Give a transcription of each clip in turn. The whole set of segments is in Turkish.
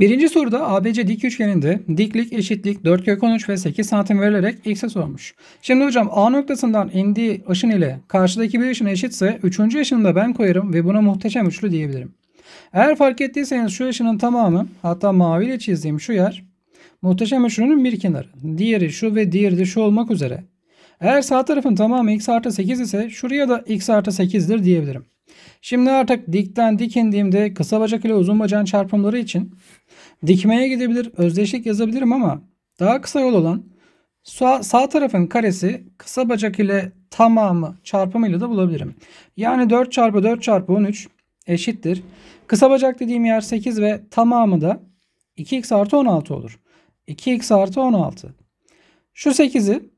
Birinci soruda ABC dik üçgeninde diklik, eşitlik, dörtgök 13 ve 8 santim verilerek x'e sormuş. Şimdi hocam A noktasından indiği ışın ile karşıdaki bir ışın eşitse üçüncü ışını da ben koyarım ve buna muhteşem üçlü diyebilirim. Eğer fark ettiyseniz şu ışının tamamı hatta maviyle çizdiğim şu yer muhteşem üçlünün bir kenarı. Diğeri şu ve diğeri de şu olmak üzere. Eğer sağ tarafın tamamı x artı 8 ise şuraya da x artı 8'dir diyebilirim. Şimdi artık dikten dikindiğimde kısa bacak ile uzun bacağın çarpımları için dikmeye gidebilir, özdeşlik yazabilirim ama daha kısa yol olan sağ, sağ tarafın karesi kısa bacak ile tamamı çarpımıyla da bulabilirim. Yani 4 çarpı 4 çarpı 13 eşittir. Kısa bacak dediğim yer 8 ve tamamı da 2x artı 16 olur. 2x artı 16. Şu 8'i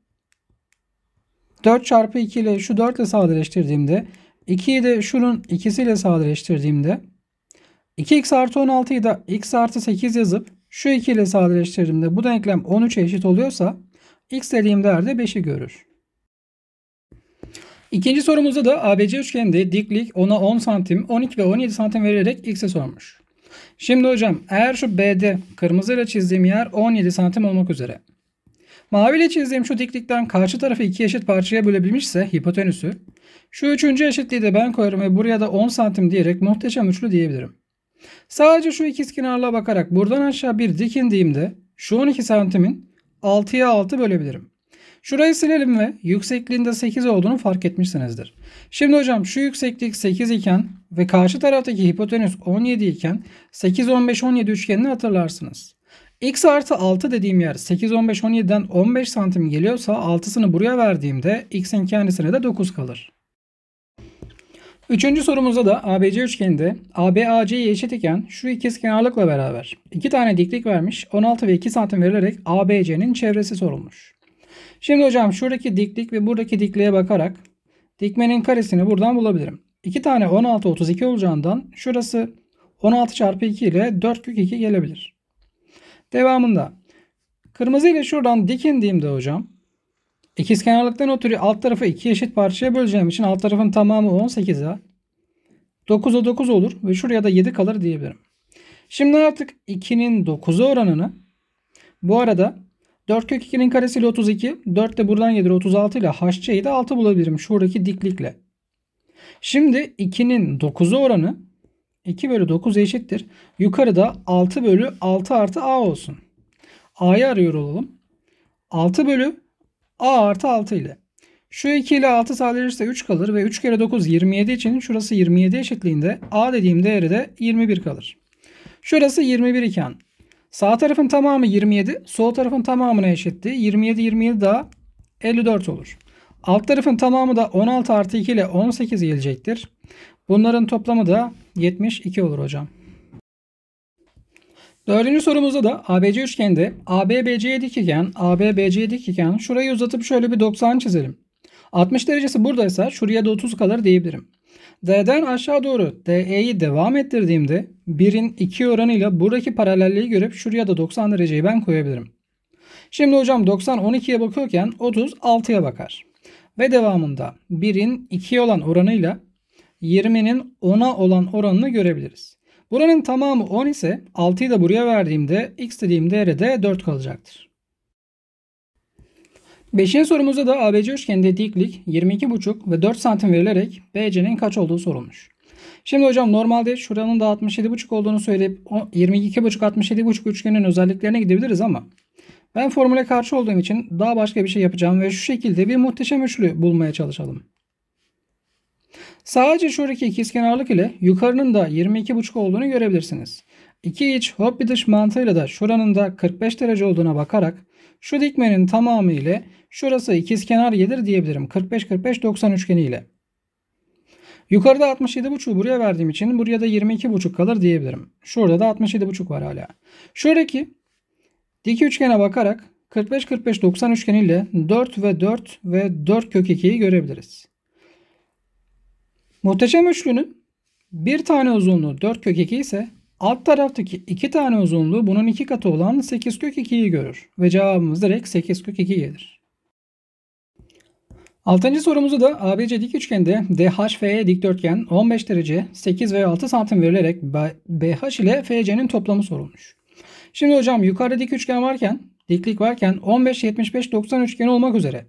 4 çarpı 2 ile şu 4 ile sadeleştirdiğimde 2'yi de şunun ikisiyle sadeleştirdiğimde 2x artı 16'yı da x artı 8 yazıp şu 2 ile sadeleştirdiğimde bu denklem 13'e eşit oluyorsa x dediğim değer de 5'i görür. İkinci sorumuzda da ABC üçgeninde diklik 10'a 10 santim, 12 ve 17 santim verilerek x'e sormuş. Şimdi hocam eğer şu BD kırmızıyla çizdiğim yer 17 santim olmak üzere. Maviyle çizdiğim şu diklikten karşı tarafı iki eşit parçaya bölebilmişse hipotenüsü, şu üçüncü eşitliği de ben koyarım ve buraya da 10 santim diyerek muhteşem üçlü diyebilirim. Sadece şu ikiz kenarla bakarak buradan aşağı bir dik indiğimde şu 12 santimin 6'ya 6 bölebilirim. Şurayı silelim ve yüksekliğinde 8 olduğunu fark etmişsinizdir. Şimdi hocam şu yükseklik 8 iken ve karşı taraftaki hipotenüs 17 iken 8, 15, 17 üçgenini hatırlarsınız. X artı 6 dediğim yer 8, 15, 17'den 15 santim geliyorsa 6'sını buraya verdiğimde X'in kendisine de 9 kalır. Üçüncü sorumuzda da ABC üçgeninde AB AC'ye eşit iken şu ikiz kenarlıkla beraber iki tane diklik vermiş 16 ve 2 santim verilerek ABC'nin çevresi sorulmuş. Şimdi hocam şuradaki diklik ve buradaki dikliğe bakarak dikmenin karesini buradan bulabilirim. İki tane 16 32 olacağından şurası 16 çarpı 2 ile 4 kök 2 gelebilir. Devamında kırmızı ile şuradan dikindiğimde hocam ikizkenarlıktan oturuyor. alt tarafı iki eşit parçaya böleceğim için alt tarafın tamamı 18 18'e 9'a 9 olur ve şuraya da 7 kalır diyebilirim. Şimdi artık 2'nin 9'a oranını bu arada 4 kök 2'nin karesi 32, 4 de buradan gelir 36 ile hç'yi de 6 bulabilirim şuradaki diklikle. Şimdi 2'nin 9'a oranı 2 bölü 9 eşittir. Yukarıda 6 bölü 6 artı a olsun. a'yı arıyor olalım. 6 bölü a artı 6 ile. Şu 2 ile 6 sadeleşirse 3 kalır ve 3 kere 9 27 için şurası 27 eşitliğinde a dediğim değeri de 21 kalır. Şurası 21 iken sağ tarafın tamamı 27, sol tarafın tamamına eşitti. 27 27 daha 54 olur. Alt tarafın tamamı da 16 artı 2 ile 18 gelecektir. Bunların toplamı da 72 olur hocam. Dördüncü sorumuzda da ABC üçgeninde ABBC'ye dik iken ABBC'ye dik iken şurayı uzatıp şöyle bir 90 çizelim. 60 derecesi buradaysa şuraya da 30 kalır diyebilirim. D'den aşağı doğru DE'yi devam ettirdiğimde 1'in 2 oranıyla buradaki paralelliği görüp şuraya da 90 dereceyi ben koyabilirim. Şimdi hocam 90 12'ye bakıyorken 30 6'ya bakar. Ve devamında 1'in 2 olan oranıyla 20'nin 10'a olan oranını görebiliriz. Buranın tamamı 10 ise 6'yı da buraya verdiğimde x dediğim değere de 4 kalacaktır. Beşinci sorumuzda da ABC üçgeninde diklik 22,5 ve 4 santim verilerek BC'nin kaç olduğu sorulmuş. Şimdi hocam normalde şuranın da 67,5 olduğunu söyleyip 22,5 67,5 üçgenin özelliklerine gidebiliriz ama ben formüle karşı olduğum için daha başka bir şey yapacağım ve şu şekilde bir muhteşem üçlü bulmaya çalışalım. Sadece şuradaki ikizkenarlık ile yukarının da 22,5 olduğunu görebilirsiniz. İki iç hop bir dış mantığıyla da şuranın da 45 derece olduğuna bakarak şu dikmenin tamamı ile şurası ikizkenar gelir diyebilirim 45-45-90 üçgeni ile. Yukarıda 67.5'u buraya verdiğim için buraya da 22.5 kalır diyebilirim. Şurada da 67.5 var hala. Şuradaki dik üçgene bakarak 45-45-90 üçgeniyle 4 ve 4 ve 4 kök 2'yi görebiliriz. Muhteşem üçlünün bir tane uzunluğu 4 kök 2 ise alt taraftaki iki tane uzunluğu bunun iki katı olan 8 kök 2'yi görür ve cevabımız direkt 8 kök 2 gelir. Altıncı sorumuzu da ABC dik üçgende DHFE dikdörtgen 15 derece 8 ve 6 santim verilerek BH ile FC'nin toplamı sorulmuş. Şimdi hocam yukarıda dik üçgen varken, diklik varken 15, 75, 90 üçgeni olmak üzere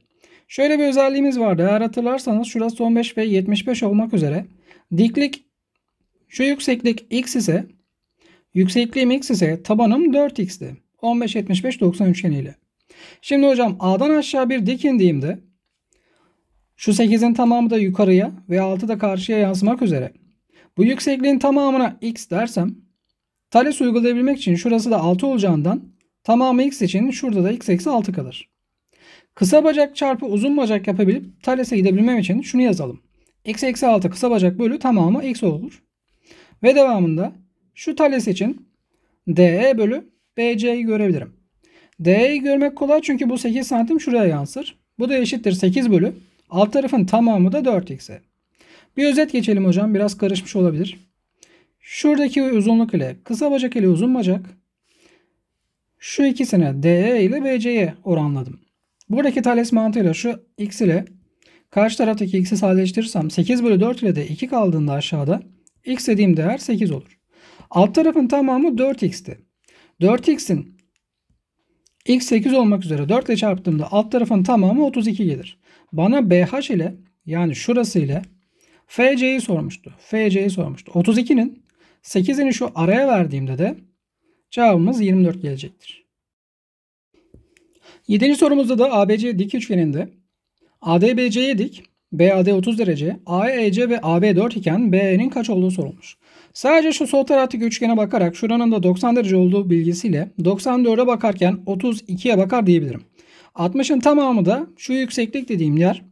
Şöyle bir özelliğimiz vardı. Eğer hatırlarsanız şurası 15 ve 75 olmak üzere. Diklik şu yükseklik x ise yüksekliğim x ise tabanım 4x'ti. 15, 75, 90 üçgeniyle. Şimdi hocam A'dan aşağı bir dik indiğimde şu 8'in tamamı da yukarıya ve 6 da karşıya yansımak üzere. Bu yüksekliğin tamamına x dersem Thales uygulayabilmek için şurası da 6 olacağından tamamı x için şurada da x eksi 6 kalır. Kısa bacak çarpı uzun bacak yapabilip Talese gidebilmem için şunu yazalım. Eksi eksi 6 kısa bacak bölü tamamı eksi olur. Ve devamında şu Thales için DE bölü BC'yi görebilirim. D'yi görmek kolay çünkü bu 8 santim şuraya yansır. Bu da eşittir 8 bölü. Alt tarafın tamamı da 4x'e. Bir özet geçelim hocam. Biraz karışmış olabilir. Şuradaki uzunluk ile kısa bacak ile uzun bacak şu ikisine DE ile BC'ye oranladım. Buradaki Thales mantığıyla şu x ile karşı taraftaki x'i sadeleştirirsem 8 bölü 4 ile de 2 kaldığında aşağıda x dediğim değer 8 olur. Alt tarafın tamamı 4x'ti. 4x'in x 8 olmak üzere 4 ile çarptığımda alt tarafın tamamı 32 gelir. Bana BH ile yani şurası ile FC'yi sormuştu. FC'yi sormuştu. 32'nin 8'ini şu araya verdiğimde de cevabımız 24 gelecektir. 7. sorumuzda da ABC dik üçgeninde ADBC'ye dik, BAD 30 derece, AEC e ve AB 4 iken BE'nin e kaç olduğu sorulmuş. Sadece şu sol taraftaki üçgene bakarak şuranın da 90 derece olduğu bilgisiyle 94'e bakarken 32'ye bakar diyebilirim. 60'ın tamamı da şu yükseklik dediğim yer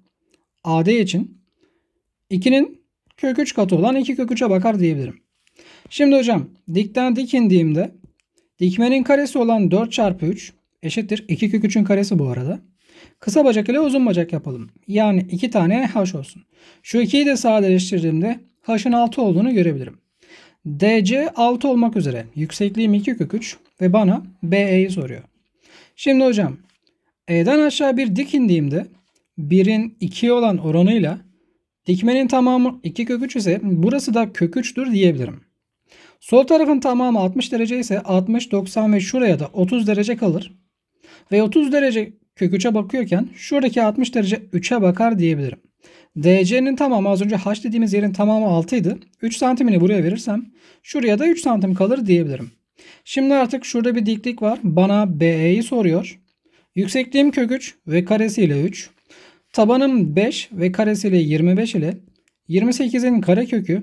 AD için 2'nin kök 3 katı olan 2 kök 3'e bakar diyebilirim. Şimdi hocam dikten dik indiğimde dikmenin karesi olan 4 çarpı 3 eşittir. 2 kök 3'ün karesi bu arada. Kısa bacak ile uzun bacak yapalım. Yani 2 tane h olsun. Şu 2'yi de sadeleştirdiğimde h'ın 6 olduğunu görebilirim. DC 6 olmak üzere yüksekliğim 2 kök 3 ve bana BE'yi soruyor. Şimdi hocam E'den aşağı bir dik indiğimde 1'in 2'ye olan oranıyla dikmenin tamamı 2 kök 3 ise burası da kök 3'tür diyebilirim. Sol tarafın tamamı 60 derece ise 60, 90 ve şuraya da 30 derece kalır. Ve 30 derece kök 3'e bakıyorken şuradaki 60 derece 3'e bakar diyebilirim. DC'nin tamamı az önce H dediğimiz yerin tamamı 6 idi. 3 santimini buraya verirsem şuraya da 3 santim kalır diyebilirim. Şimdi artık şurada bir diklik var. Bana BE'yi soruyor. Yüksekliğim kök 3 ve karesiyle 3. Tabanım 5 ve karesiyle 25 ile 28'in karekökü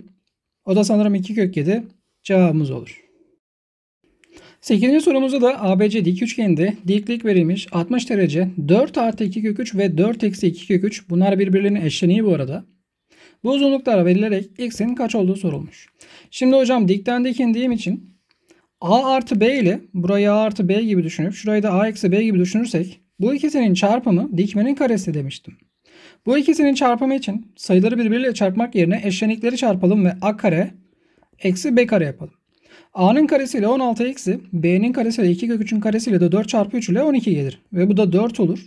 o da sanırım 2 kök 7 cevabımız olur. 8. sorumuzda da ABC dik üçgeninde diklik verilmiş 60 derece 4 artı 2 kök 3 ve 4 eksi 2 kök 3 bunlar birbirlerinin eşleniği bu arada. Bu uzunluklar verilerek x'in kaç olduğu sorulmuş. Şimdi hocam dikten dikindiğim için a artı b ile burayı a artı b gibi düşünüp şurayı da a eksi b gibi düşünürsek bu ikisinin çarpımı dikmenin karesi demiştim. Bu ikisinin çarpımı için sayıları birbiriyle çarpmak yerine eşlenikleri çarpalım ve a kare eksi b kare yapalım. A'nın karesiyle 16 eksi B'nin karesiyle ile 2 kök 3'ün karesiyle de 4 çarpı 3 ile 12 gelir. Ve bu da 4 olur.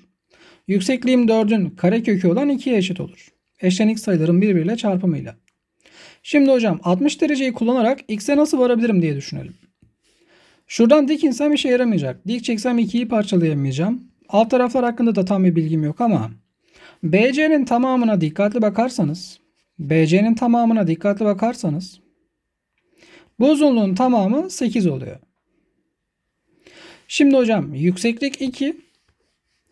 Yüksekliğim 4'ün kökü olan 2'ye eşit olur. Eşlenik sayıların birbiriyle çarpımıyla. Şimdi hocam 60 dereceyi kullanarak x'e nasıl varabilirim diye düşünelim. Şuradan dik insem işe yaramayacak. Dik çeksem 2'yi parçalayamayacağım. Alt taraflar hakkında da tam bir bilgim yok ama BC'nin tamamına dikkatli bakarsanız BC'nin tamamına dikkatli bakarsanız Bozonluğun tamamı 8 oluyor. Şimdi hocam yükseklik 2,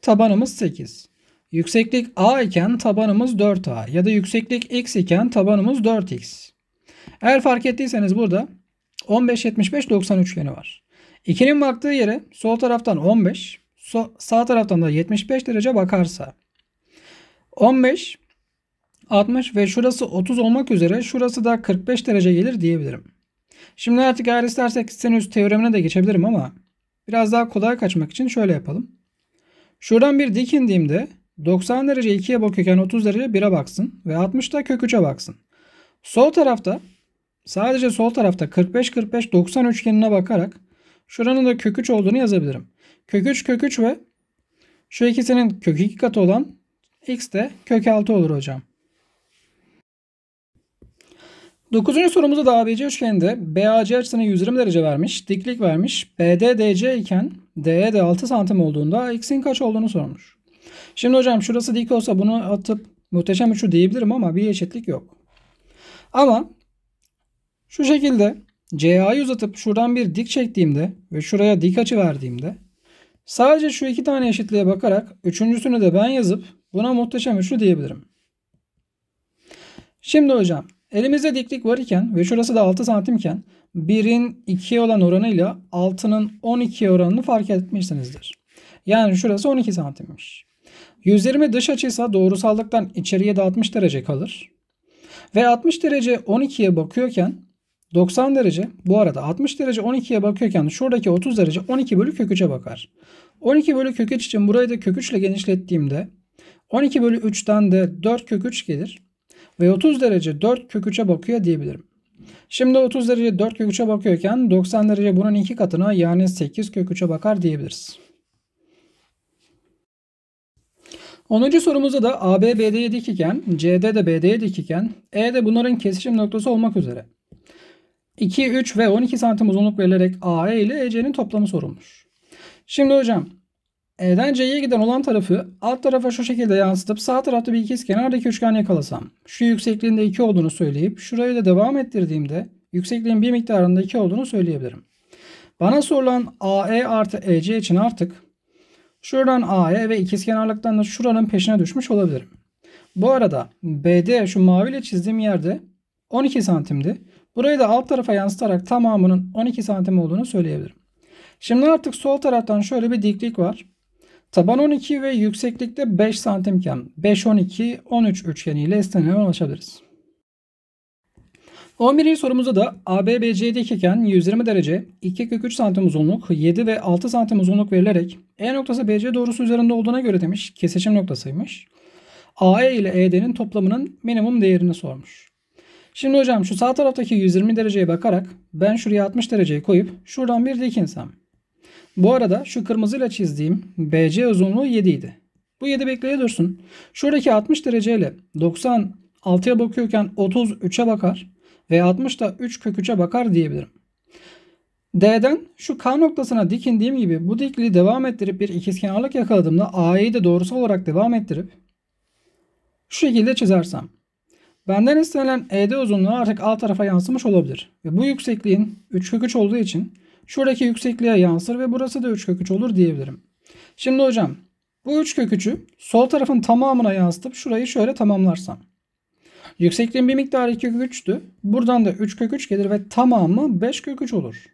tabanımız 8. Yükseklik A iken tabanımız 4A ya da yükseklik X iken tabanımız 4X. Eğer fark ettiyseniz burada 15, 75, 90 üçgeni var. 2'nin baktığı yere sol taraftan 15, sağ taraftan da 75 derece bakarsa 15, 60 ve şurası 30 olmak üzere şurası da 45 derece gelir diyebilirim. Şimdi artık eğer istersek sinüs teoremine de geçebilirim ama biraz daha kolay kaçmak için şöyle yapalım. Şuradan bir dik indiğimde 90 derece 2'ye bakıyorken 30 derece 1'e baksın ve 60 da kök 3'e baksın. Sol tarafta sadece sol tarafta 45-45-90 üçgenine bakarak şuranın da kök 3 olduğunu yazabilirim. Kök 3 kök 3 ve şu ikisinin kök 2 katı olan x de kök 6 olur hocam. Dokuzuncu sorumuzda da ABC üçgeninde BAC açısını 120 derece vermiş, diklik vermiş. BD DC iken DE de 6 santim olduğunda x'in kaç olduğunu sormuş. Şimdi hocam şurası dik olsa bunu atıp muhteşem üçlü diyebilirim ama bir eşitlik yok. Ama şu şekilde CA'yı uzatıp şuradan bir dik çektiğimde ve şuraya dik açı verdiğimde sadece şu iki tane eşitliğe bakarak üçüncüsünü de ben yazıp buna muhteşem üçlü diyebilirim. Şimdi hocam Elimizde diklik var iken ve şurası da 6 santimken 1'in 2'ye olan oranıyla 6'nın 12'ye oranını fark etmişsinizdir. Yani şurası 12 santimmiş. 120 dış açıysa doğrusallıktan içeriye de 60 derece kalır. Ve 60 derece 12'ye bakıyorken 90 derece bu arada 60 derece 12'ye bakıyorken şuradaki 30 derece 12 bölü kök 3'e bakar. 12 bölü kök 3 için burayı da kök 3 ile genişlettiğimde 12 bölü 3'ten de 4 kök 3 gelir ve 30 derece 4 köküçe bakıyor diyebilirim. Şimdi 30 derece 4 köküçe bakıyorken 90 derece bunun 2 katına yani 8 köküçe bakar diyebiliriz. 10. sorumuzda da AB BD'ye dik iken, CD de BD'ye dik iken, E de bunların kesişim noktası olmak üzere. 2, 3 ve 12 santim uzunluk verilerek AE ile EC'nin toplamı sorulmuş. Şimdi hocam E'den C'ye giden olan tarafı alt tarafa şu şekilde yansıtıp sağ tarafta bir ikiz kenardaki üçgen yakalasam, şu yüksekliğinde 2 olduğunu söyleyip şurayı da devam ettirdiğimde yüksekliğin bir miktarında 2 olduğunu söyleyebilirim. Bana sorulan AE artı EC için artık şuradan AE ve ikizkenarlıktan da şuranın peşine düşmüş olabilirim. Bu arada BD şu maviyle çizdiğim yerde 12 santimdi. Burayı da alt tarafa yansıtarak tamamının 12 santim olduğunu söyleyebilirim. Şimdi artık sol taraftan şöyle bir diklik var. Taban 12 ve yükseklikte 5 santimken 5-12 13 üçgeniyle istenilen ulaşabiliriz. 11. sorumuzda da ABBC'de keken 120 derece 2 kök 3 santim uzunluk 7 ve 6 santim uzunluk verilerek E noktası BC doğrusu üzerinde olduğuna göre demiş kesişim noktasıymış. AE ile ED'nin toplamının minimum değerini sormuş. Şimdi hocam şu sağ taraftaki 120 dereceye bakarak ben şuraya 60 dereceyi koyup şuradan bir dikinsem bu arada şu kırmızıyla çizdiğim BC uzunluğu 7 idi. Bu 7 bekleye dursun. Şuradaki 60 dereceyle 90 6'ya bakıyorken 33'e bakar ve 60 da 3 kök 3'e bakar diyebilirim. D'den şu K noktasına dikindiğim gibi bu dikliği devam ettirip bir ikizkenarlık yakaladığımda A'yı de doğrusal olarak devam ettirip şu şekilde çizersem. Benden istenilen ED uzunluğu artık alt tarafa yansımış olabilir. Ve bu yüksekliğin 3 kök 3 olduğu için şuradaki yüksekliğe yansır ve burası da 3 köküç olur diyebilirim. Şimdi hocam bu 3 köküçü sol tarafın tamamına yansıtıp şurayı şöyle tamamlarsam. Yüksekliğin bir miktarı 2 köküçtü. Buradan da 3 köküç gelir ve tamamı 5 köküç olur.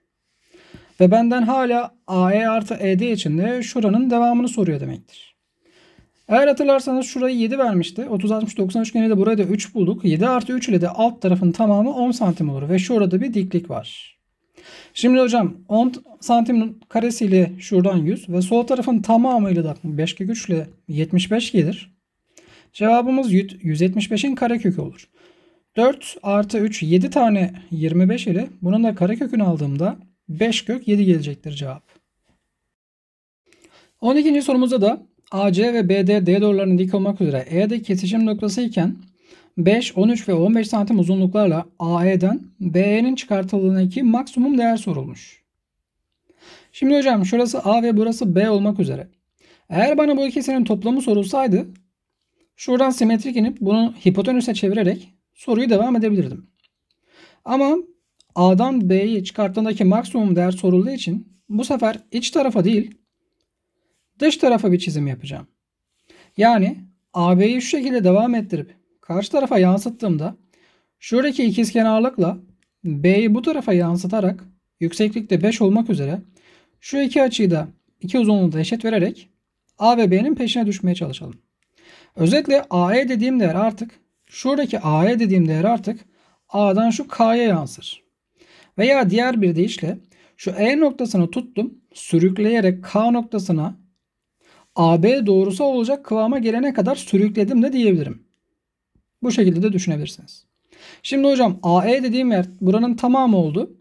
Ve benden hala AE artı ED içinde şuranın devamını soruyor demektir. Eğer hatırlarsanız şurayı 7 vermişti. 30, 60, 90 üçgeni de buraya da 3 bulduk. 7 artı 3 ile de alt tarafın tamamı 10 santim olur. Ve şurada bir diklik var. Şimdi hocam 10 santim karesiyle şuradan 100 ve sol tarafın tamamıyla da 5 kök 3 ile 75 gelir. Cevabımız 175'in karekökü olur. 4 artı 3 7 tane 25 ile bunun da karekökünü aldığımda 5 kök 7 gelecektir cevap. 12. sorumuzda da AC ve BD D doğrularının dik olmak üzere E'de kesişim noktası iken 5, 13 ve 15 santim uzunluklarla AE'den BE'nin çıkartıldığındaki maksimum değer sorulmuş. Şimdi hocam şurası A ve burası B olmak üzere. Eğer bana bu ikisinin toplamı sorulsaydı şuradan simetrik inip bunu hipotenüse çevirerek soruyu devam edebilirdim. Ama A'dan B'yi çıkarttığındaki maksimum değer sorulduğu için bu sefer iç tarafa değil dış tarafa bir çizim yapacağım. Yani AB'yi şu şekilde devam ettirip karşı tarafa yansıttığımda şuradaki ikizkenarlıkla B'yi bu tarafa yansıtarak yükseklikte 5 olmak üzere şu iki açıyı da iki uzunluğu da eşit vererek A ve B'nin peşine düşmeye çalışalım. Özetle AE dediğim değer artık şuradaki AE dediğim değer artık A'dan şu K'ya yansır. Veya diğer bir deyişle şu E noktasını tuttum sürükleyerek K noktasına AB doğrusu olacak kıvama gelene kadar sürükledim de diyebilirim. Bu şekilde de düşünebilirsiniz. Şimdi hocam AE dediğim yer buranın tamamı oldu.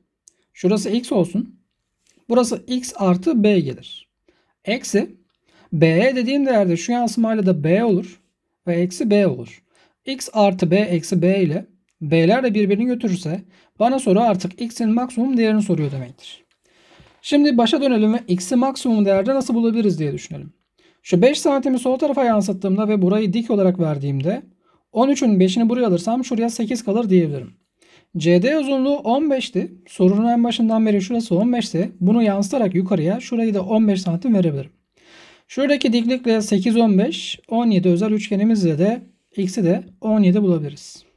Şurası X olsun. Burası X artı B gelir. Eksi BE dediğim değerde şu yansımayla da B olur. Ve eksi B olur. X artı B eksi B ile B'ler de birbirini götürürse bana soru artık X'in maksimum değerini soruyor demektir. Şimdi başa dönelim ve X'i maksimum değerde nasıl bulabiliriz diye düşünelim. Şu 5 santimi sol tarafa yansıttığımda ve burayı dik olarak verdiğimde 13'ün 5'ini buraya alırsam şuraya 8 kalır diyebilirim. CD uzunluğu 15'ti. Sorunun en başından beri şurası 15'ti. Bunu yansıtarak yukarıya şurayı da 15 santim verebilirim. Şuradaki diklikle 8, 15, 17 özel üçgenimizle de x'i de 17 bulabiliriz.